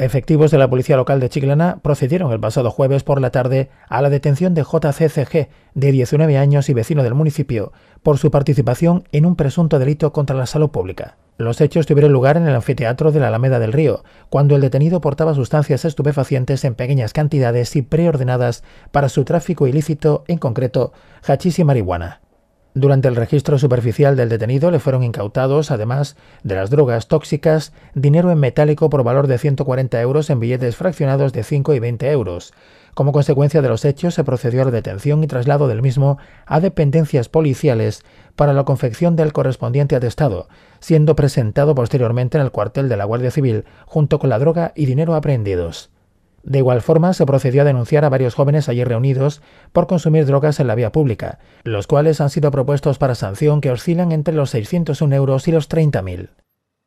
Efectivos de la Policía Local de Chiclana procedieron el pasado jueves por la tarde a la detención de JCCG, de 19 años y vecino del municipio, por su participación en un presunto delito contra la salud pública. Los hechos tuvieron lugar en el anfiteatro de la Alameda del Río, cuando el detenido portaba sustancias estupefacientes en pequeñas cantidades y preordenadas para su tráfico ilícito, en concreto, hachís y marihuana. Durante el registro superficial del detenido le fueron incautados, además de las drogas tóxicas, dinero en metálico por valor de 140 euros en billetes fraccionados de 5 y 20 euros. Como consecuencia de los hechos, se procedió a la detención y traslado del mismo a dependencias policiales para la confección del correspondiente atestado, siendo presentado posteriormente en el cuartel de la Guardia Civil junto con la droga y dinero aprehendidos. De igual forma, se procedió a denunciar a varios jóvenes allí reunidos por consumir drogas en la vía pública, los cuales han sido propuestos para sanción que oscilan entre los 601 euros y los 30.000.